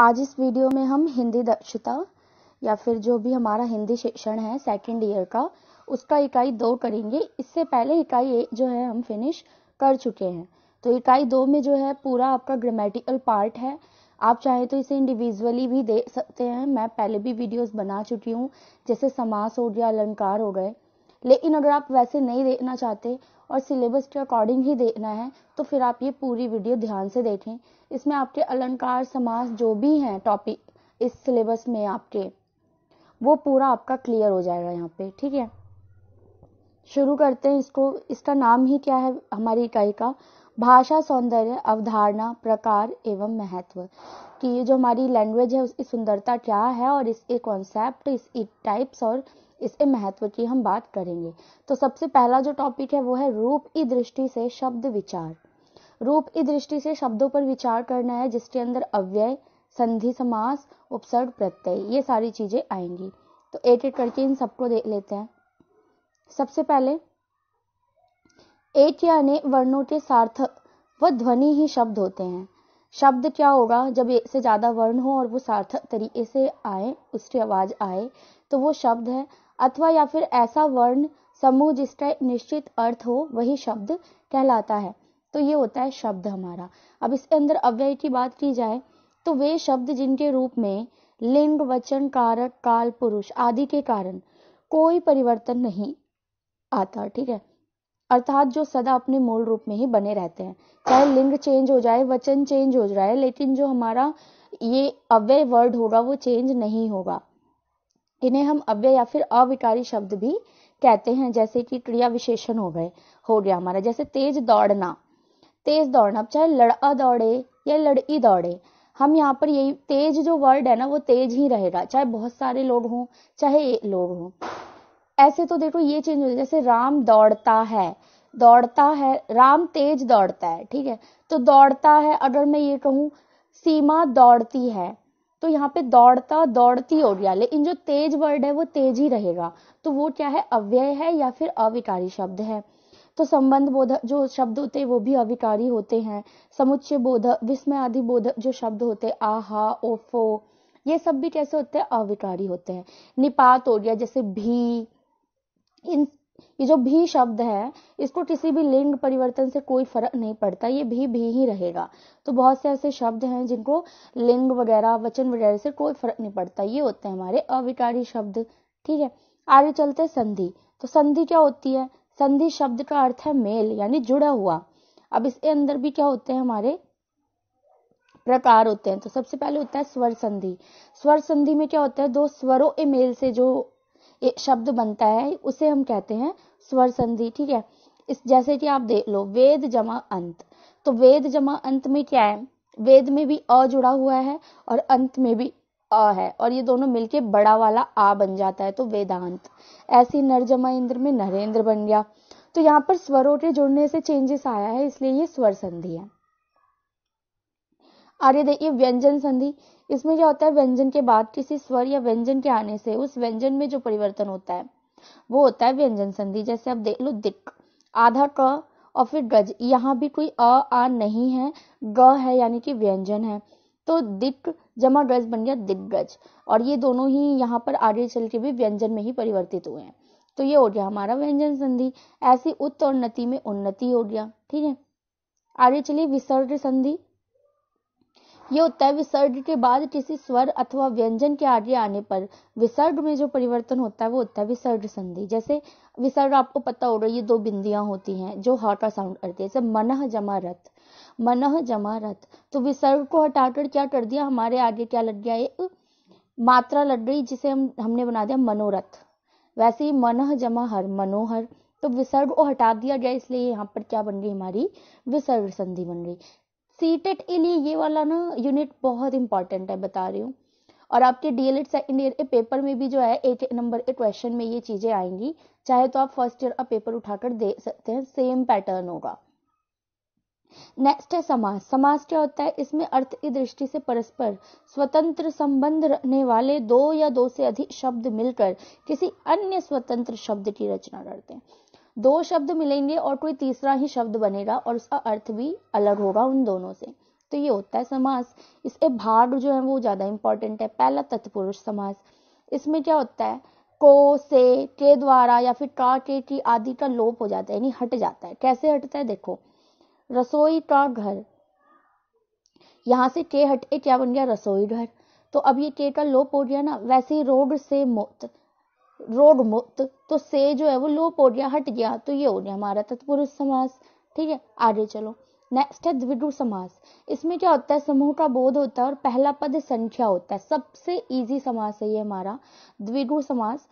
आज इस वीडियो में हम हिंदी दक्षता या फिर जो भी हमारा हिंदी शिक्षण है सेकंड ईयर का उसका इकाई दो करेंगे इससे पहले इकाई एक जो है हम फिनिश कर चुके हैं तो इकाई दो में जो है पूरा आपका ग्रामेटिकल पार्ट है आप चाहें तो इसे इंडिविजुअली भी देख सकते हैं मैं पहले भी वीडियोस बना चुकी हूँ जैसे समास हो गया अलंकार हो गए लेकिन अगर आप वैसे नहीं देखना चाहते और सिलेबस के अकॉर्डिंग ही देखना है तो फिर आप ये पूरी वीडियो ध्यान से देखें इसमें आपके अलंकार समास जो भी हैं टॉपिक इस सिलेबस में आपके वो पूरा आपका क्लियर हो जाएगा यहाँ पे ठीक है शुरू करते हैं इसको इसका नाम ही क्या है हमारी इकाई का भाषा सौंदर्य अवधारणा प्रकार एवं महत्व कि ये जो हमारी लैंग्वेज है उसकी सुंदरता क्या है और इसके कॉन्सेप्ट इस टाइप्स और इसके महत्व की हम बात करेंगे तो सबसे पहला जो टॉपिक है वो है रूप की दृष्टि से शब्द विचार रूप की दृष्टि से शब्दों पर विचार करना है जिसके अंदर अव्यय संधि समास उपसर्ग प्रत्यय ये सारी चीजें आएंगी तो एक एक करके इन सबको देख लेते हैं सबसे पहले एक या अनेक वर्णों के सार्थक व ध्वनि ही शब्द होते हैं शब्द क्या होगा जब एक से ज्यादा वर्ण हो और वो सार्थक तरीके से आए उसकी आवाज आए तो वो शब्द है अथवा या फिर ऐसा वर्ण समूह जिसका निश्चित अर्थ हो वही शब्द कहलाता है तो ये होता है शब्द हमारा अब इसके अंदर अव्यय की बात की जाए तो वे शब्द जिनके रूप में लिंग वचन कारक काल पुरुष आदि के कारण कोई परिवर्तन नहीं आता ठीक है अर्थात जो सदा अपने मूल रूप में ही बने रहते हैं चाहे लिंग चेंज हो जाए वचन चेंज हो जाए लेकिन जो हमारा ये अव्यय वर्ड होगा वो चेंज नहीं होगा इन्हें हम अव्यय या फिर अविकारी शब्द भी कहते हैं जैसे कि क्रिया विशेषण हो गए हो गया हमारा जैसे तेज दौड़ना तेज दौड़ना चाहे लड़ा दौड़े या लड़की दौड़े हम यहाँ पर यही तेज जो वर्ड है ना वो तेज ही रहेगा चाहे बहुत सारे लोग हों चाहे एक लोग हों ऐसे तो देखो ये चेंज हो जाए जैसे राम दौड़ता है दौड़ता है राम तेज दौड़ता है ठीक है तो दौड़ता है अगर मैं ये कहूँ सीमा दौड़ती है तो यहाँ पे दौड़ता दौड़ती ओरिया लेकिन जो तेज वर्ड है वो तेज ही रहेगा तो वो क्या है अव्यय है या फिर अविकारी शब्द है तो संबंध बोध जो शब्द होते हैं वो भी अविकारी होते हैं समुच्चय बोध विस्मय आदि बोध जो शब्द होते हैं आहा ओफो ये सब भी कैसे होते हैं अविकारी होते हैं निपात हो गया जैसे भी इन ये जो भी शब्द है इसको किसी भी लिंग परिवर्तन से कोई फर्क नहीं पड़ता ये भी भी ही रहेगा तो बहुत से ऐसे शब्द हैं जिनको लिंग वगैरह वचन वगैरह से कोई फर्क नहीं पड़ता ये होते हैं हमारे अविकारी शब्द ठीक है आगे चलते संधि तो संधि क्या होती है संधि शब्द का अर्थ है मेल यानी जुड़ा हुआ अब इसके अंदर भी क्या होते हैं हमारे प्रकार होते हैं तो सबसे पहले होता है स्वर संधि स्वर संधि में क्या होता है दो स्वरों के मेल से जो शब्द बनता है उसे हम कहते हैं स्वर संधि ठीक है इस जैसे कि आप देख लो वेद जमा अंत तो वेद जमा अंत में क्या है वेद में भी अ जुड़ा हुआ है और अंत में भी अ है और ये दोनों मिलके बड़ा वाला आ बन जाता है तो वेदांत ऐसे नर जमा इंद्र में नरेंद्र बन गया तो यहाँ पर स्वरों के जुड़ने से चेंजेस आया है इसलिए ये स्वर संधि है आर्य देखिए व्यंजन संधि इसमें क्या होता है व्यंजन के बाद किसी स्वर या व्यंजन के आने से उस व्यंजन में जो परिवर्तन होता है वो होता है व्यंजन संधि जैसे आप देख लो दिक आधा क और फिर गज यहाँ भी कोई अ आ नहीं है ग है यानी कि व्यंजन है तो दिक जमा गज बन गया दिग्गज और ये दोनों ही यहाँ पर आगे चल के भी व्यंजन में ही परिवर्तित हुए हैं तो ये हो गया हमारा व्यंजन संधि ऐसी उत्त और नति में उन्नति हो गया ठीक है आगे चलिए विसर्ग संधि ये होता है विसर्ग के बाद किसी स्वर अथवा व्यंजन के आगे आने पर विसर्ग में जो परिवर्तन होता है वो होता है विसर्ग संधि जैसे विसर्ग आपको पता होगा ये दो बिंदियां होती हैं जो ह का साउंड करती है जैसे मनह जमा रथ मनह जमा रथ तो विसर्ग को हटाकर क्या कर दिया हमारे आगे क्या लग गया एक मात्रा लग गई जिसे हम हमने बना दिया मनोरथ वैसे ही मनह जमा हर मनोहर तो विसर्ग को हटा दिया गया इसलिए यहाँ पर क्या बन गई हमारी विसर्ग संधि बन गई सीटेट के लिए ये वाला ना यूनिट बहुत इंपॉर्टेंट है बता रही हूँ और आपके सेकंड ईयर के पेपर में भी जो है एक नंबर के क्वेश्चन में ये चीज़ें आएंगी चाहे तो आप फर्स्ट ईयर का पेपर उठाकर दे सकते हैं सेम पैटर्न होगा नेक्स्ट है समाज समाज क्या होता है इसमें अर्थ की दृष्टि से परस्पर स्वतंत्र संबंध रखने वाले दो या दो से अधिक शब्द मिलकर किसी अन्य स्वतंत्र शब्द की रचना करते हैं दो शब्द मिलेंगे और कोई तीसरा ही शब्द बनेगा और उसका अर्थ भी अलग होगा उन दोनों से तो ये होता है समास इसके भाग जो है वो ज़्यादा इंपॉर्टेंट है पहला तत्पुरुष समास इसमें क्या होता है को से के द्वारा या फिर का के की आदि का लोप हो जाता है यानी हट जाता है कैसे हटता है देखो रसोई का घर यहाँ से के हटे क्या बन गया रसोई घर तो अब ये के का लोप हो गया ना वैसे ही रोग से मुक्त रोग मुक्त तो से जो है वो लोप हो गया हट गया तो ये हो गया हमारा तत्पुरुष समास ठीक है आगे चलो नेक्स्ट है द्विगु समास इसमें क्या होता है समूह का बोध होता है और पहला पद संख्या होता है सबसे इजी समास है ये हमारा द्विगु समास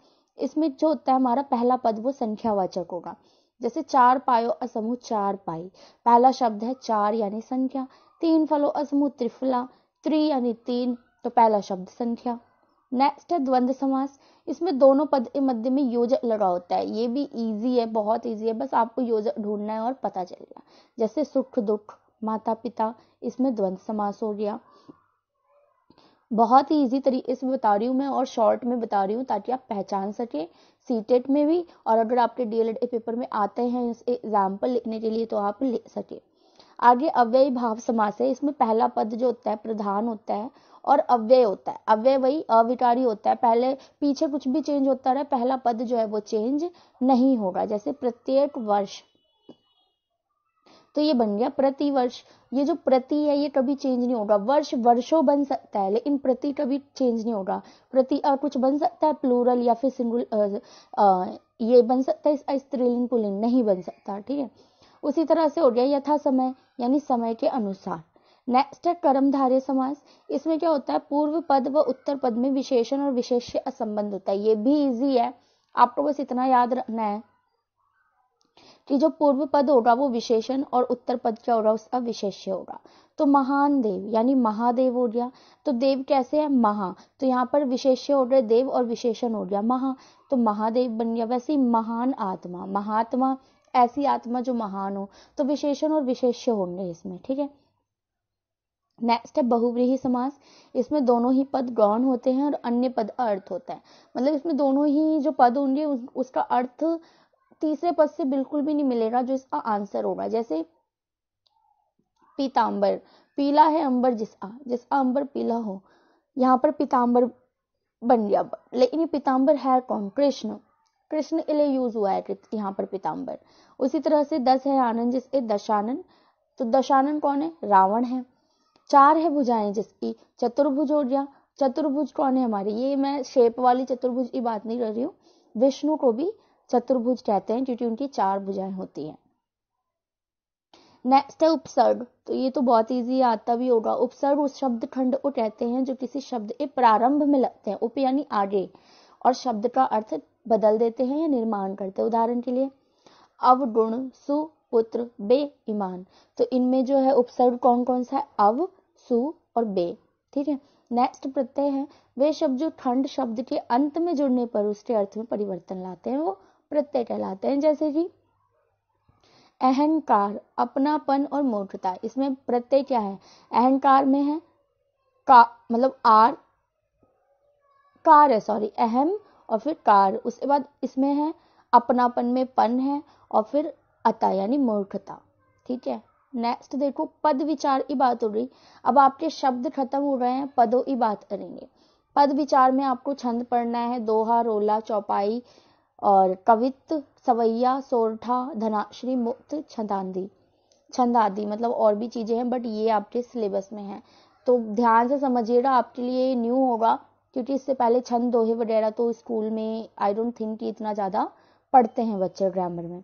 इसमें जो होता है हमारा पहला पद वो संख्यावाचक होगा जैसे चार पायो असमूह चार पाई पहला शब्द है चार यानी संख्या तीन फलो असमूह त्रिफला त्रि यानी तीन तो पहला शब्द संख्या नेक्स्ट है द्वंद्व समास इसमें दोनों पद के मध्य में योजक लगा होता है ये भी इजी है बहुत इजी है बस आपको योजक ढूंढना है और पता गया जैसे सुख दुख माता पिता इसमें द्वंद्व समास हो गया बहुत ही इजी तरीके से बता रही हूँ मैं और शॉर्ट में बता रही हूँ ताकि आप पहचान सके सी टेट में भी और अगर आपके डीएलएड पेपर में आते हैं एग्जाम्पल लिखने के लिए तो आप ले सके आगे अव्यय भाव समास है इसमें पहला पद जो होता है प्रधान होता है और अव्यय होता है अव्यय वही अविकारी होता है पहले पीछे कुछ भी चेंज होता रहा पहला पद जो है वो चेंज नहीं होगा जैसे प्रत्येक वर्ष तो ये बन गया प्रतिवर्ष ये जो प्रति है ये कभी चेंज नहीं होगा वर्ष वर्षों बन सकता है लेकिन प्रति कभी चेंज नहीं होगा प्रति और कुछ बन सकता है प्लूरल या फिर सिंगुल ये बन सकता है स्त्रीलिंग पुलिंग नहीं बन सकता ठीक है उसी तरह से हो गया यथा समय यानी समय के अनुसार नेक्स्ट है कर्मधारय समास इसमें क्या होता है पूर्व पद व उत्तर पद में विशेषण और विशेष असंबंध होता है ये भी इजी है आपको बस इतना याद रखना है कि जो पूर्व पद होगा वो विशेषण और उत्तर पद क्या होगा उसका विशेष्य होगा तो महान देव यानी महादेव हो गया तो देव कैसे है महा तो यहाँ पर विशेष्य हो गया देव और विशेषण हो गया महा तो महादेव बन गया वैसे महान आत्मा महात्मा ऐसी आत्मा जो महान हो तो विशेषण और विशेष्य होंगे इसमें ठीक है नेक्स्ट है बहुव्रीही समास इसमें दोनों ही पद गौण होते हैं और अन्य पद अर्थ होता है मतलब इसमें दोनों ही जो पद होंगे उस, उसका अर्थ तीसरे पद से बिल्कुल भी नहीं मिलेगा जो इसका आंसर होगा जैसे पीताम्बर पीला है अंबर जिसका जिसका अंबर पीला हो यहाँ पर पीताम्बर बन गया लेकिन ये पीताम्बर है कौन कृष्ण कृष्ण के लिए यूज हुआ है यहाँ पर पिताम्बर उसी तरह से दस है आनंद जिसके दशानन तो दशानन कौन है रावण है चार है भुजाएं जिसकी चतुर्भुज हो गया चतुर्भुज कौन है हमारी ये मैं शेप वाली चतुर्भुज की बात नहीं कर रही हूँ विष्णु को भी चतुर्भुज कहते हैं क्योंकि उनकी चार भुजाएं होती हैं नेक्स्ट है उपसर्ग तो ये तो बहुत इजी आता भी होगा उपसर्ग उस शब्द खंड को कहते हैं जो किसी शब्द के प्रारंभ में लगते हैं उप यानी आगे और शब्द का अर्थ बदल देते हैं या निर्माण करते हैं उदाहरण के लिए अव सु सुपुत्र बे ईमान तो इनमें जो है उपसर्ग कौन कौन सा है अव सु और बे ठीक है नेक्स्ट प्रत्यय है वे शब्द जो खंड शब्द के अंत में जुड़ने पर उसके अर्थ में परिवर्तन लाते हैं वो प्रत्यय कहलाते हैं जैसे कि अहंकार अपनापन और मूर्खता इसमें प्रत्यय क्या है अहंकार में है का मतलब आर कार है सॉरी अहम और फिर कार उसके बाद इसमें है अपनापन में पन है और फिर अता यानी मूर्खता ठीक है नेक्स्ट देखो पद विचार की बात हो रही अब आपके शब्द खत्म हो रहे हैं पदों की बात करेंगे पद विचार में आपको छंद पढ़ना है दोहा रोला चौपाई और कवित सवैया सोरठा धनाश्री मुक्त छंदांदी छंदादी मतलब और भी चीजें हैं बट ये आपके सिलेबस में है तो ध्यान से समझिएगा आपके लिए न्यू होगा क्योंकि इससे पहले छंद दोहे वगैरह तो स्कूल में आई डोंट थिंक कि इतना ज़्यादा पढ़ते हैं बच्चे ग्रामर में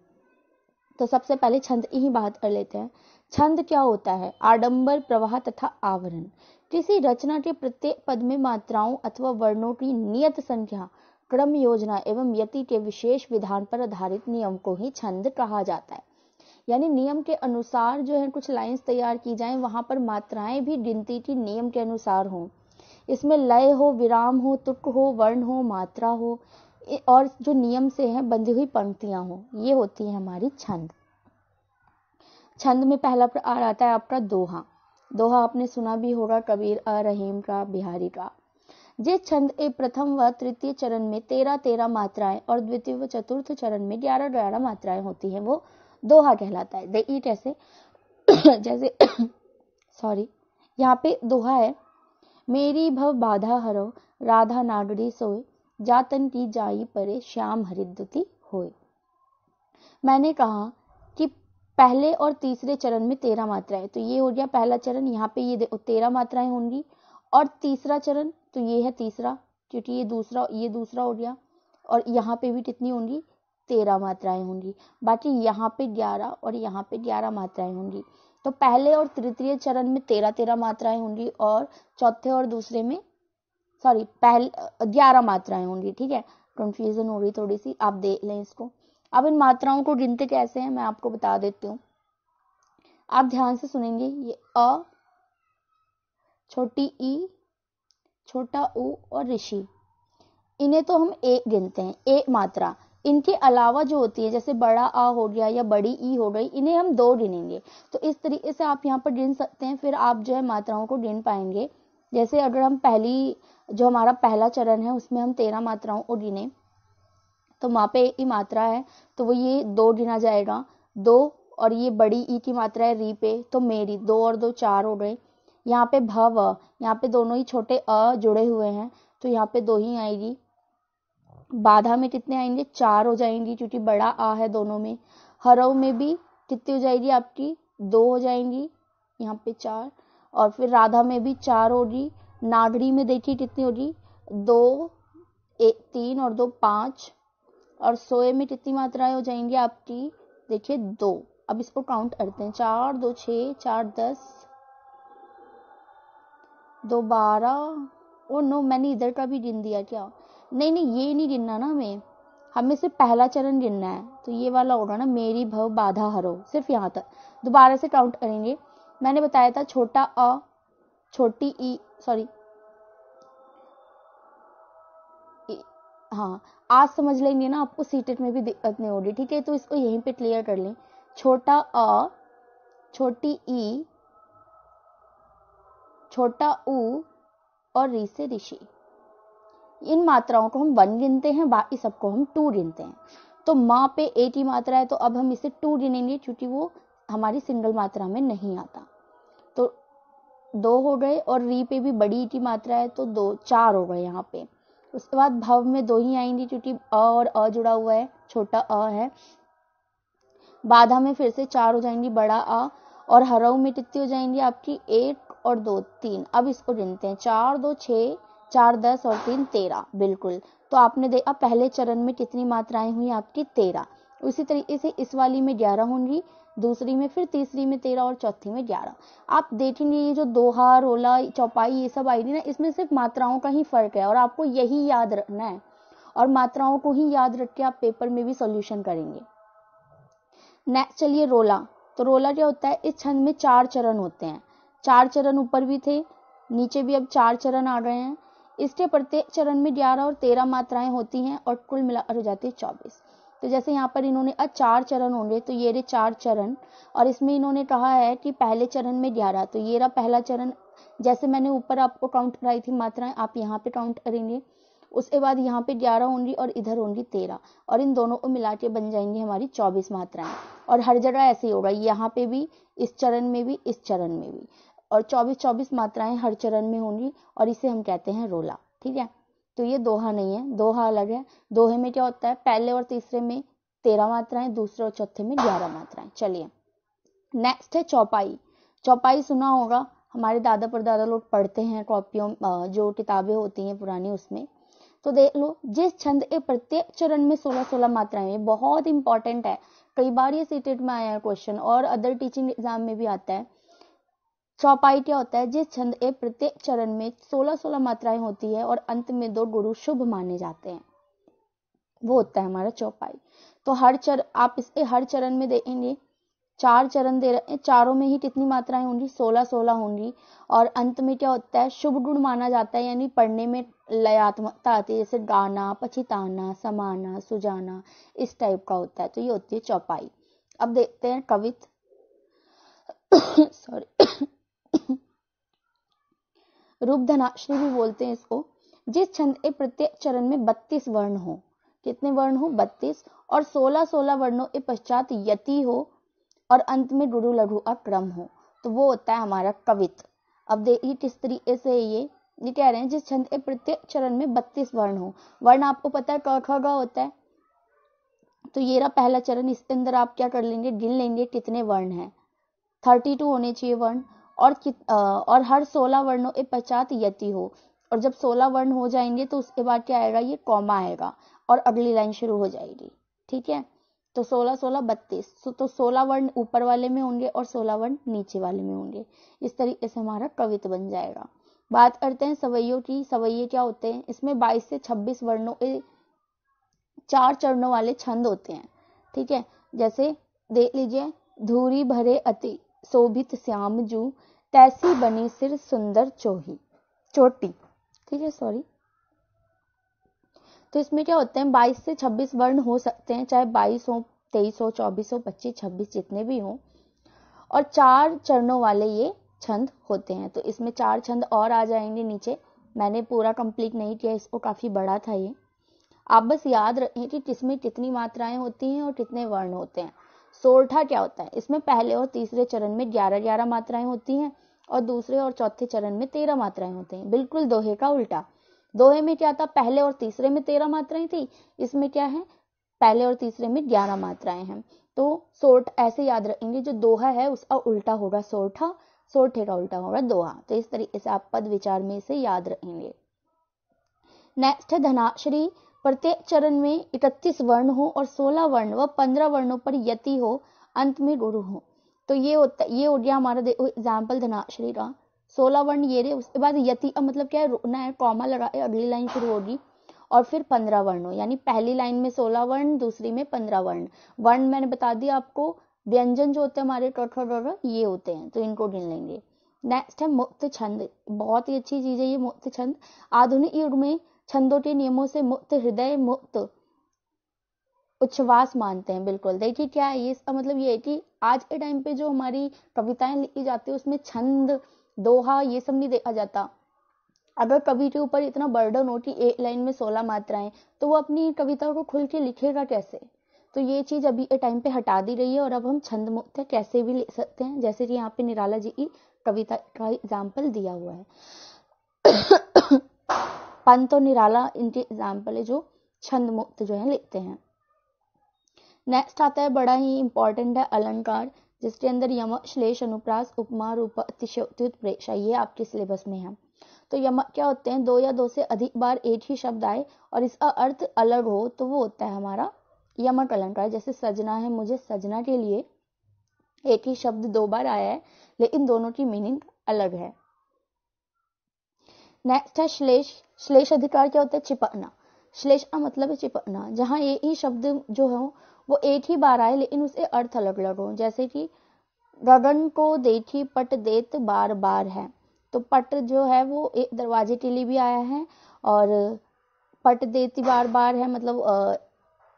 तो सबसे पहले छंद ही बात कर लेते हैं छंद क्या होता है आडंबर प्रवाह तथा आवरण किसी रचना के प्रत्येक पद में मात्राओं अथवा वर्णों की नियत संख्या क्रम योजना एवं यति के विशेष विधान पर आधारित नियम को ही छंद कहा जाता है यानी नियम के अनुसार जो है कुछ लाइंस तैयार की जाएं वहां पर मात्राएं भी गिनती की नियम के अनुसार हों इसमें लय हो विराम हो तुक हो वर्ण हो मात्रा हो और जो नियम से है बंधी हुई पंक्तियां हो ये होती है हमारी छंद छंद में पहला आ आता है आपका दोहा दोहा आपने सुना भी होगा कबीर अ रहीम का बिहारी का जे छंद ए प्रथम व तृतीय चरण में तेरह तेरह मात्राएं और द्वितीय व चतुर्थ चरण में ग्यारह ग्यारह मात्राएं होती हैं वो दोहा कहलाता है दे ईट ऐसे जैसे सॉरी यहाँ पे दोहा है मेरी भव बाधा हरो राधा नागरी सोए जातन की जाई परे श्याम हरिद्युति होए मैंने कहा कि पहले और तीसरे चरण में तेरह मात्राएं तो ये हो गया पहला चरण यहाँ पे ये तेरह मात्राएं होंगी और तीसरा चरण तो ये है तीसरा क्योंकि ये दूसरा ये दूसरा हो गया और यहाँ पे भी कितनी होंगी तेरह मात्राएं होंगी बाकी यहाँ पे ग्यारह और यहाँ पे ग्यारह मात्राएं होंगी तो पहले और तृतीय चरण में तेरह तेरह मात्राएं होंगी और चौथे और दूसरे में सॉरी पहले ग्यारह मात्राएं होंगी ठीक है कंफ्यूजन हो रही थोड़ी सी आप देख लें इसको अब इन मात्राओं को गिनते कैसे हैं मैं आपको बता देती हूँ आप ध्यान से सुनेंगे ये अ छोटी ई छोटा ऊ और ऋषि इन्हें तो हम एक गिनते हैं एक मात्रा इनके अलावा जो होती है जैसे बड़ा आ हो गया या बड़ी ई हो गई इन्हें हम दो गिनेंगे तो इस तरीके से आप यहाँ पर गिन सकते हैं फिर आप जो है मात्राओं को गिन पाएंगे जैसे अगर हम पहली जो हमारा पहला चरण है उसमें हम तेरह मात्राओं को गिने तो वहाँ पे ई मात्रा है तो वो ये दो गिना जाएगा दो और ये बड़ी ई की मात्रा है री पे तो मेरी दो और दो चार हो गए यहाँ पे भव यहाँ पे दोनों ही छोटे अ जुड़े हुए हैं तो यहाँ पे दो ही आएगी बाधा में कितने आएंगे चार हो जाएंगी क्योंकि बड़ा आ है दोनों में हरव में भी कितनी हो जाएगी आपकी दो हो जाएंगी यहाँ पे चार और फिर राधा में भी चार होगी नागरी में देखिए कितनी होगी दो एक तीन और दो पांच और सोए में कितनी मात्राएं हो जाएंगी आपकी देखिए दो अब इसको काउंट करते हैं चार दो छ चार दस दो बारह ओ नो मैंने इधर का भी गिन दिया क्या नहीं नहीं ये नहीं गिनना ना हमें हमें सिर्फ पहला चरण गिनना है तो ये वाला होगा ना मेरी भव बाधा हरो सिर्फ यहाँ तक दोबारा से काउंट करेंगे मैंने बताया था छोटा अ छोटी ई सॉरी हाँ आज समझ लेंगे ना आपको सीटेट में भी दिक्कत नहीं होगी ठीक है तो इसको यहीं पे क्लियर कर लें छोटा अ छोटी ई छोटा उ और री से ऋषि इन मात्राओं को हम वन गिनते हैं बाकी सबको हम टू गिनते हैं तो माँ पे एटी मात्रा है तो अब हम इसे टू गिनेंगे क्योंकि वो हमारी सिंगल मात्रा में नहीं आता तो दो हो गए और री पे भी बड़ी की मात्रा है तो दो चार हो गए यहाँ पे उसके बाद भव में दो ही आएंगी क्योंकि अ और अ जुड़ा हुआ है छोटा अ है बाधा में फिर से चार हो जाएंगी बड़ा अ और हरऊ में कितनी हो जाएंगी आपकी एक और दो तीन अब इसको गिनते हैं चार दो छः चार दस और तीन तेरह बिल्कुल तो आपने देखा पहले चरण में कितनी मात्राएं हुई आपकी तेरह उसी तरीके से इस वाली में ग्यारह होंगी दूसरी में फिर तीसरी में तेरह और चौथी में ग्यारह आप देखेंगे ये जो दोहा रोला चौपाई ये सब आएगी ना इसमें सिर्फ मात्राओं का ही फर्क है और आपको यही याद रखना है और मात्राओं को ही याद रख के आप पेपर में भी सोल्यूशन करेंगे नेक्स्ट चलिए रोला तो रोला क्या होता है इस छंद में चार चरण होते हैं चार चरण ऊपर भी थे नीचे भी अब चार चरण आ रहे हैं इसके प्रत्येक चरण में ग्यारह और तेरह मात्राएं होती हैं और कुल मिलाकर हो जाती है चौबीस तो जैसे यहाँ पर इन्होंने अ चार चरण होंगे तो ये रे चार चरण और इसमें इन्होंने कहा है कि पहले चरण में ग्यारह तो ये रहा पहला चरण जैसे मैंने ऊपर आपको काउंट कराई थी मात्राएं आप यहाँ पे काउंट करेंगे उसके बाद यहाँ पे ग्यारह होंगी और इधर होंगी तेरह और इन दोनों को मिला के बन जाएंगी हमारी चौबीस मात्राएं और हर जगह ऐसे ही होगा यहाँ पे भी इस चरण में भी इस चरण में भी और 24-24 मात्राएं हर चरण में होंगी और इसे हम कहते हैं रोला ठीक है तो ये दोहा नहीं है दोहा अलग है दोहे में क्या होता है पहले और तीसरे में तेरह मात्राएं दूसरे और चौथे में ग्यारह मात्राएं चलिए नेक्स्ट है चौपाई चौपाई सुना होगा हमारे दादा परदादा लोग पढ़ते हैं कॉपियों जो किताबें होती हैं पुरानी उसमें तो देख लो जिस छंद के प्रत्येक चरण में सोलह सोलह मात्राएं ये बहुत इंपॉर्टेंट है कई बार ये सीटेट में आया है क्वेश्चन और अदर टीचिंग एग्जाम में भी आता है चौपाइटिया होता है जिस छंद ए प्रत्येक चरण में सोलह सोलह मात्राएं होती है और अंत में दो गुरु शुभ माने जाते हैं वो होता है हमारा चौपाई तो हर चर आप इसके हर चरण में देखेंगे चार चरण दे रहे हैं चारों में ही कितनी मात्राएं होंगी सोलह सोलह होंगी और अंत में क्या होता है शुभ गुण माना जाता है यानी पढ़ने में लयात्मकता आती है जैसे गाना पछिताना समाना सुजाना इस टाइप का होता है तो ये होती है चौपाई अब देखते हैं कवित सॉरी रूपधनाश्री भी बोलते हैं इसको जिस छंद के प्रत्येक चरण में बत्तीस वर्ण हो कितने वर्ण हो बत्तीस और सोलह सोलह वर्णों के पश्चात यति हो और अंत में डुडु लडू और क्रम हो तो वो होता है हमारा कवित अब देखिए किस तरीके से ये ये कह रहे हैं जिस छंद के प्रत्येक चरण में बत्तीस वर्ण हो वर्ण आपको पता है क ग होता है तो ये रहा पहला चरण इसके अंदर आप क्या कर लेंगे गिन लेंगे कितने वर्ण हैं थर्टी टू होने चाहिए वर्ण और और हर सोलह वर्णों ए पचात यति हो और जब सोलह वर्ण हो जाएंगे तो उसके बाद क्या आएगा ये कौमा आएगा और अगली लाइन शुरू हो जाएगी ठीक है तो सोलह सोलह बत्तीस तो सोलह वर्ण ऊपर वाले में होंगे और सोलह वर्ण नीचे वाले में होंगे इस तरीके से हमारा कवित बन जाएगा बात करते हैं सवैयों की सवैये क्या होते हैं इसमें बाईस से छब्बीस वर्णों के चार चरणों वाले छंद होते हैं ठीक है जैसे देख लीजिए धूरी भरे अति शोभित श्याम जू तैसी बनी सिर सुंदर चोही चोटी ठीक है सॉरी तो इसमें क्या होते हैं बाईस से छब्बीस वर्ण हो सकते हैं चाहे बाईस हो तेईस हो चौबीस हो पच्चीस छब्बीस जितने भी हों और चार चरणों वाले ये छंद होते हैं तो इसमें चार छंद और आ जाएंगे नीचे मैंने पूरा कंप्लीट नहीं किया इसको काफ़ी बड़ा था ये आप बस याद रखें कि किसमें कितनी मात्राएं होती हैं और कितने वर्ण होते हैं सोरठा क्या होता है इसमें पहले और तीसरे चरण में ग्यारह ग्यारह मात्राएं होती हैं और दूसरे और चौथे चरण में तेरह मात्राएं होती हैं बिल्कुल दोहे का उल्टा दोहे में क्या था पहले और तीसरे में तेरह मात्राएं थी इसमें क्या है पहले और तीसरे में ग्यारह मात्राएं हैं तो सोठ ऐसे याद रखेंगे जो दोहा है उसका उल्टा होगा सोरठा सोरठे का उल्टा होगा दोहा तो इस तरीके से आप पद विचार में इसे याद रखेंगे नेक्स्ट है धनाश्री प्रत्येक चरण में इकतीस वर्ण हो और सोलह वर्ण व पंद्रह वर्णों पर यति हो अंत में गुरु हो तो ये होता ये हो गया हमारा एग्जाम्पल धनाश्री का सोलह वर्ण ये रहे उसके बाद यति अब मतलब क्या है रुकना है कॉमा लगा है अगली लाइन शुरू होगी और फिर पंद्रह वर्ण हो यानी पहली लाइन में सोलह वर्ण दूसरी में पंद्रह वर्ण वर्ण मैंने बता दिया आपको व्यंजन जो होते हैं हमारे टोट ये होते हैं तो इनको गिन लेंगे नेक्स्ट है मुक्त छंद बहुत ही अच्छी चीज है ये मुक्त छंद आधुनिक युग में छंदों के नियमों से मुक्त हृदय मुक्त उच्छ्वास मानते हैं बिल्कुल देखिए क्या है ये मतलब ये है कि आज के टाइम पे जो हमारी कविताएं लिखी जाती है उसमें छंद दोहा ये सब नहीं देखा जाता अगर कवि के ऊपर इतना बर्डन हो कि एक लाइन में सोलह मात्राएं तो वो अपनी कविता को खुल के लिखेगा कैसे तो ये चीज अभी ए टाइम पे हटा दी रही है और अब हम छंद मुक्त कैसे भी लिख सकते हैं जैसे कि यहाँ पे निराला जी की कविता का एग्जाम्पल दिया हुआ है पंत और निराला इनके एग्जाम्पल है जो छंद मुक्त जो है लिखते हैं नेक्स्ट आता है बड़ा ही इंपॉर्टेंट है अलंकार जिसके अंदर यम श्लेष अनुप्रास उपमा रूप अतिशयोक्ति प्रेक्षा ये आपके सिलेबस में है तो यम क्या होते हैं दो या दो से अधिक बार एक ही शब्द आए और इसका अर्थ अलग हो तो वो होता है हमारा यमक अलंकार जैसे सजना है मुझे सजना के लिए एक ही शब्द दो बार आया है लेकिन दोनों की मीनिंग अलग है नेक्स्ट है श्लेष श्लेष अधिकार क्या होता है चिपकना श्लेष का मतलब है चिपकना जहाँ ये ही शब्द जो है वो एक ही बार आए लेकिन उसके अर्थ अलग अलग हो जैसे कि रगन को देखी पट देत बार बार है तो पट जो है वो एक दरवाजे के लिए भी आया है और पट देती बार बार है मतलब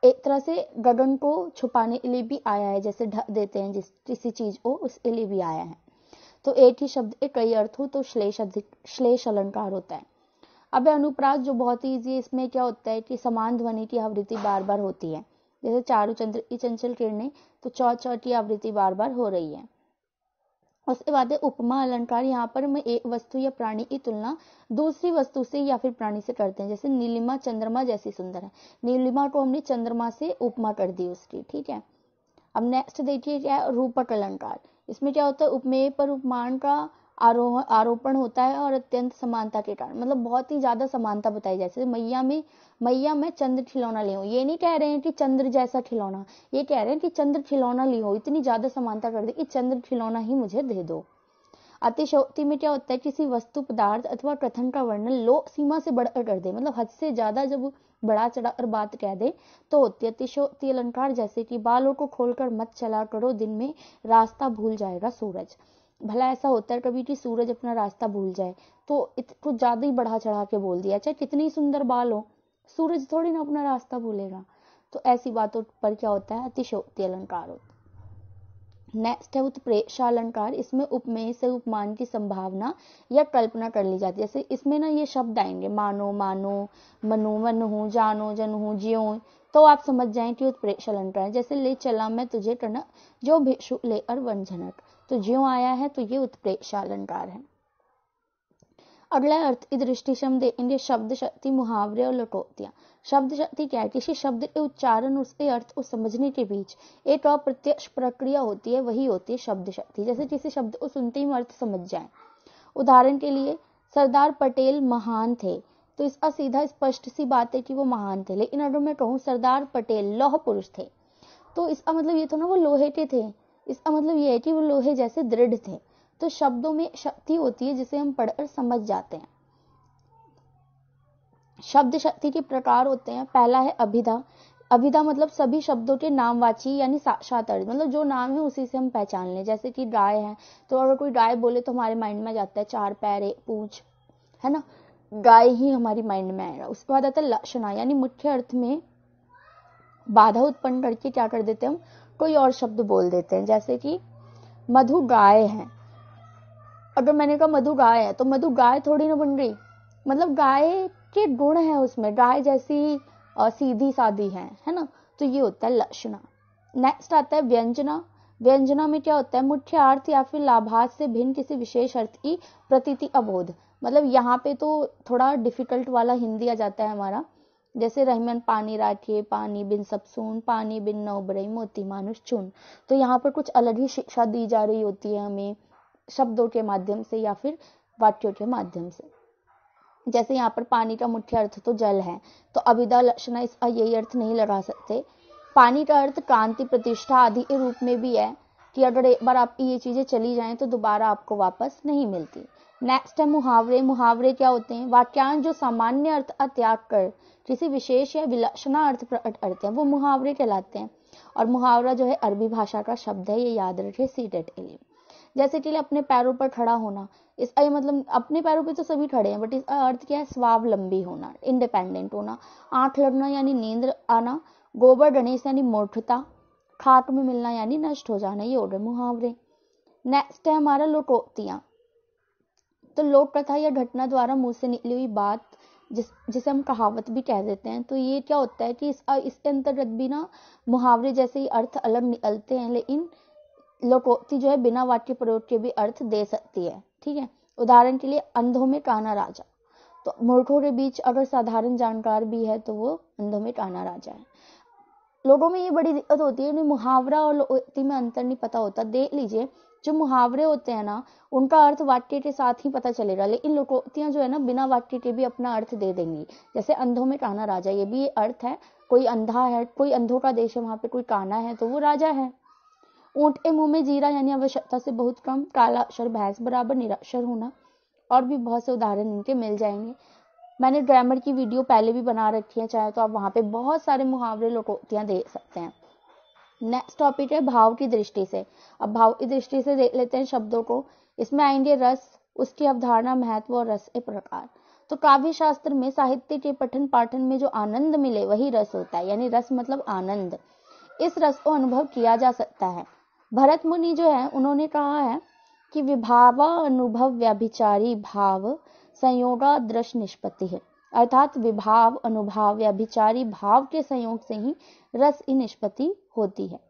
एक तरह से गगन को छुपाने के लिए भी आया है जैसे ढक देते हैं जिस किसी चीज को उसके लिए भी आया है तो एक ही शब्द के कई अर्थ हो तो श्लेष अधिक श्लेष अलंकार होता है अब अनुप्रास जो बहुत ही ईजी इसमें क्या होता है कि समान ध्वनि की आवृत्ति बार बार होती है जैसे चारू चंद्र की चंचल किरणें तो चौ चौ की आवृत्ति बार बार हो रही है उसके बाद है उपमा अलंकार यहाँ पर हम एक वस्तु या प्राणी की तुलना दूसरी वस्तु से या फिर प्राणी से करते हैं जैसे नीलिमा चंद्रमा जैसी सुंदर है नीलिमा को हमने चंद्रमा से उपमा कर दी उसकी ठीक है अब नेक्स्ट देखिए क्या है रूपक अलंकार इसमें क्या होता है उपमेय पर उपमान का आरोह आरोपण होता है और अत्यंत समानता के कारण मतलब बहुत ही ज्यादा समानता बताई जैसे मैया में मैया में चंद्र खिलौना ले ये नहीं कह रहे हैं कि चंद्र जैसा खिलौना ये कह रहे हैं कि चंद्र खिलौना ली हो इतनी ज्यादा समानता कर दे कि चंद्र खिलौना ही मुझे दे दो अतिशोक्ति में क्या होता है किसी वस्तु पदार्थ अथवा कथन का वर्णन लो सीमा से बढ़कर कर दे मतलब हद से ज्यादा जब बड़ा चढ़ा कर बात कह दे तो होती अतिशोक्ति अलंकार जैसे कि बालों को खोलकर मत चला करो दिन में रास्ता भूल जाएगा सूरज भला ऐसा होता है कभी कि सूरज अपना रास्ता भूल जाए तो कुछ ज्यादा ही बढ़ा चढ़ा के बोल दिया चाहे कितनी सुंदर बाल हो सूरज थोड़ी ना अपना रास्ता भूलेगा तो ऐसी बातों पर क्या होता है अतिशोक्ति अलंकार होता है नेक्स्ट है उत्प्रेशालंकार इसमें उपमेय से उपमान की संभावना या कल्पना कर ली जाती है जैसे इसमें ना ये शब्द आएंगे मानो मानो मनो मनहु जानो जनहु ज्यो तो आप समझ जाए कि उत्प्रेक्ष अलंकार है जैसे ले चला मैं तुझे टनक जो भिक्षु ले और वन झनक तो ज्यो आया है तो ये उत्प्रेक्ष अलंकार है अगला अर्थ दृष्टि शब्द देखेंगे शब्द शक्ति मुहावरे और लटोतियां शब्द शक्ति क्या है किसी शब्द के उच्चारण उसके अर्थ को समझने के बीच एक अप्रत्यक्ष प्रक्रिया होती है वही होती है शब्द शक्ति जैसे किसी शब्द को सुनते ही अर्थ समझ जाए उदाहरण के लिए सरदार पटेल महान थे तो इसका सीधा स्पष्ट सी बात है कि वो महान थे लेकिन अगर मैं कहूँ सरदार पटेल लौह पुरुष थे तो इसका मतलब ये तो ना वो लोहे के थे इसका मतलब ये है कि वो लोहे जैसे दृढ़ थे तो शब्दों में शक्ति होती है जिसे हम पढ़कर समझ जाते हैं शब्द शक्ति के प्रकार होते हैं पहला है अभिधा अभिधा मतलब सभी शब्दों के नामवाची यानी अर्थ मतलब जो नाम है उसी से हम पहचान लें जैसे कि गाय है तो अगर कोई गाय बोले तो हमारे माइंड में जाता है चार पैर एक पूछ है ना गाय ही हमारी माइंड में आएगा उसके बाद आता है लक्षणा यानी मुख्य अर्थ में बाधा उत्पन्न करके क्या कर देते हैं हम कोई और शब्द बोल देते हैं जैसे कि मधु गाय है अगर मैंने कहा मधु गाय है तो मधु गाय थोड़ी ना बन गई मतलब गाय के गुण है उसमें गाय जैसी सीधी सादी है है ना तो ये होता है लक्षणा नेक्स्ट आता है व्यंजना व्यंजना में क्या होता है मुख्य अर्थ या फिर लाभार्थ से भिन्न किसी विशेष अर्थ की प्रतीति अबोध मतलब यहाँ पे तो थोड़ा डिफिकल्ट वाला हिंदी आ जाता है हमारा जैसे रहमन पानी राखिए पानी बिन सबसून पानी बिन नौबरई मोती मानुष चुन तो यहाँ पर कुछ अलग ही शिक्षा दी जा रही होती है हमें शब्दों के माध्यम से या फिर वाक्यों के माध्यम से जैसे यहाँ पर पानी का मुख्य अर्थ तो जल है तो अभिदा लक्षण इसका यही अर्थ नहीं लगा सकते पानी का अर्थ क्रांति प्रतिष्ठा आदि के रूप में भी है कि अगर एक बार आपकी ये चीजें चली जाए तो दोबारा आपको वापस नहीं मिलती नेक्स्ट है मुहावरे मुहावरे क्या होते हैं वाक्यांश जो सामान्य अर्थ अत्याग कर किसी विशेष या विलक्षणा अर्थ प्रकट करते हैं वो मुहावरे कहलाते हैं और मुहावरा जो है अरबी भाषा का शब्द है ये याद रखे सीटेट के लिए जैसे कि अपने पैरों पर खड़ा होना इस आ, मतलब अपने पैरों पे तो सभी खड़े हैं बट इस अर्थ क्या है स्वावलंबी होना इंडिपेंडेंट होना आंख लड़ना यानी नींद आना गोबर गणेश यानी मूर्खता खाक में मिलना यानी नष्ट हो जाना ये हो गए मुहावरे नेक्स्ट है हमारा लोकोक्तियाँ तो लोक कथा या घटना द्वारा मुंह से निकली हुई बात जिस जिसे हम कहावत भी कह देते हैं तो ये क्या होता है कि इस इसके अंतर्गत भी ना मुहावरे जैसे ही अर्थ अलग निकलते हैं लेकिन लोकोक्ति जो है बिना वाक्य प्रयोग के भी अर्थ दे सकती है ठीक है उदाहरण के लिए अंधों में काना राजा तो मूर्खों के बीच अगर साधारण जानकार भी है तो वो अंधों में काना राजा है लोगों में ये बड़ी दिक्कत होती है उन्हें मुहावरा और लोकोक्ति में अंतर नहीं पता होता देख लीजिए जो मुहावरे होते हैं ना उनका अर्थ वाक्य के साथ ही पता चलेगा लेकिन लोकोक्तियां जो है ना बिना वाक्य के भी अपना अर्थ दे देंगी जैसे अंधों में काना राजा ये भी अर्थ है कोई अंधा है कोई अंधों का देश है वहां पे कोई काना है तो वो राजा है ऊंट के मुंह में जीरा यानी आवश्यकता से बहुत कम काला अक्षर भैंस बराबर निराक्षर होना और भी बहुत से उदाहरण इनके मिल जाएंगे मैंने ग्रामर की वीडियो पहले भी बना रखी है चाहे तो आप वहाँ पे बहुत सारे मुहावरे लोकोक्तियाँ देख सकते हैं नेक्स्ट टॉपिक है भाव की दृष्टि से अब भाव की दृष्टि से देख लेते हैं शब्दों को इसमें आएंगे रस उसकी अवधारणा महत्व और रस के प्रकार तो काव्य शास्त्र में साहित्य के पठन पाठन में जो आनंद मिले वही रस होता है यानी रस मतलब आनंद इस रस को अनुभव किया जा सकता है भरत मुनि जो है उन्होंने कहा है कि विभावा अनुभव व्यभिचारी भाव संयोगा दृश्य निष्पत्ति है अर्थात विभाव अनुभाव व्यभिचारी भाव के संयोग से ही रस की निष्पत्ति होती है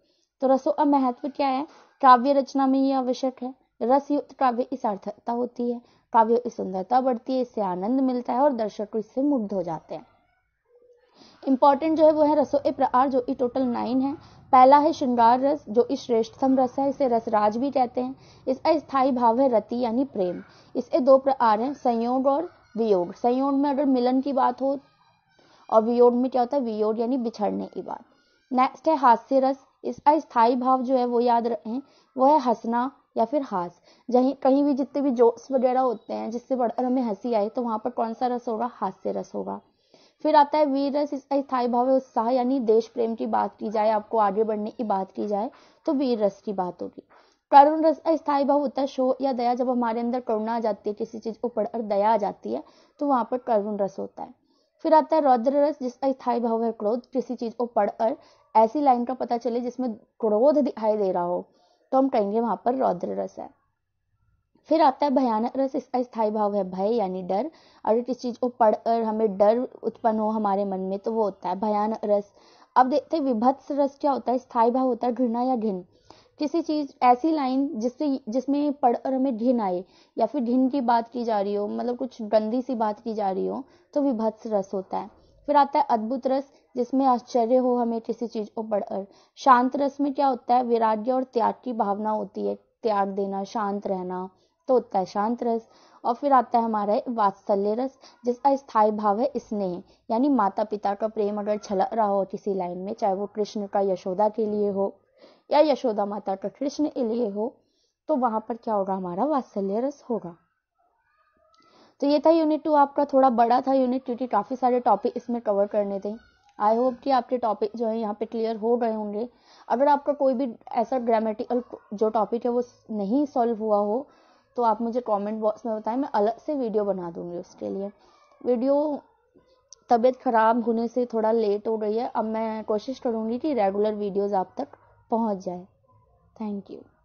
तो रसो का महत्व क्या है काव्य रचना में ये आवश्यक है रस युक्त काव्य इस सार्थकता होती है काव्य की सुंदरता बढ़ती है इससे आनंद मिलता है और दर्शक इससे मुग्ध हो जाते हैं इंपॉर्टेंट जो है वो है रसो ए प्रकार जो कि टोटल नाइन है पहला है श्रृंगार रस जो इस श्रेष्ठतम रस है इसे रसराज भी कहते हैं इसका स्थायी भाव है रति यानी प्रेम इसके दो प्रकार हैं संयोग और वियोग संयोग में अगर मिलन की बात हो और वियोग में क्या होता है वियोग यानी बिछड़ने की बात नेक्स्ट है हास्य रस इसका अस्थायी भाव जो है वो याद रखें वो है हंसना या फिर हास जहीं कहीं भी जितने भी जोक्स वगैरह होते हैं जिससे बढ़कर हमें हंसी आए तो वहां पर कौन सा रस होगा हास्य रस होगा फिर आता है वीर रस स्थायी भाव उत्साह यानी देश प्रेम की बात की जाए आपको आगे बढ़ने की बात की जाए तो वीर रस की बात होगी करुण रस अस्थायी भाव होता है शो या दया जब हमारे अंदर करुणा आ जाती है किसी चीज को पढ़कर दया आ जाती है तो वहां पर करुण रस होता है फिर आता है रौद्र रस जिसका स्थायी भाव है क्रोध किसी चीज को पढ़कर ऐसी लाइन का पता चले जिसमें क्रोध दिखाई दे रहा हो तो हम कहेंगे वहां पर रौद्र रस है फिर आता है भयानक रस इसका स्थायी भाव है भय यानी डर अगर किसी चीज को पढ़कर हमें डर उत्पन्न हो हमारे मन में तो वो होता है भयानक रस अब देखते विभत्स रस क्या होता है स्थायी भाव होता है घृणा या घिन किसी चीज ऐसी लाइन जिससे जिसमें पढ़ और हमें घिन आए या फिर घिन की बात की जा रही हो मतलब कुछ गंदी सी बात की जा रही हो तो विभत्स रस होता है फिर आता है अद्भुत रस जिसमें आश्चर्य हो हमें किसी चीज को पढ़कर शांत रस में क्या होता है विराग्य और त्याग की भावना होती है त्याग देना शांत रहना तो होता है शांत रस और फिर आता है हमारा वात्सल्य रस जिसका स्थायी भाव है स्नेह यानी माता पिता का प्रेम अगर छलक रहा हो किसी लाइन में चाहे वो कृष्ण का यशोदा के लिए हो या यशोदा माता का कृष्ण के लिए हो तो वहां पर क्या होगा हमारा वात्सल्य रस होगा तो ये था यूनिट टू आपका थोड़ा बड़ा था यूनिट क्योंकि काफ़ी सारे टॉपिक इसमें कवर करने थे आई होप कि आपके टॉपिक जो है यहाँ पे क्लियर हो गए होंगे अगर आपका कोई भी ऐसा ग्रामेटिकल जो टॉपिक है वो नहीं सॉल्व हुआ हो तो आप मुझे कमेंट बॉक्स में बताएं मैं अलग से वीडियो बना दूंगी उसके लिए वीडियो तबीयत ख़राब होने से थोड़ा लेट हो रही है अब मैं कोशिश करूँगी कि रेगुलर वीडियोज़ आप तक पहुँच जाए थैंक यू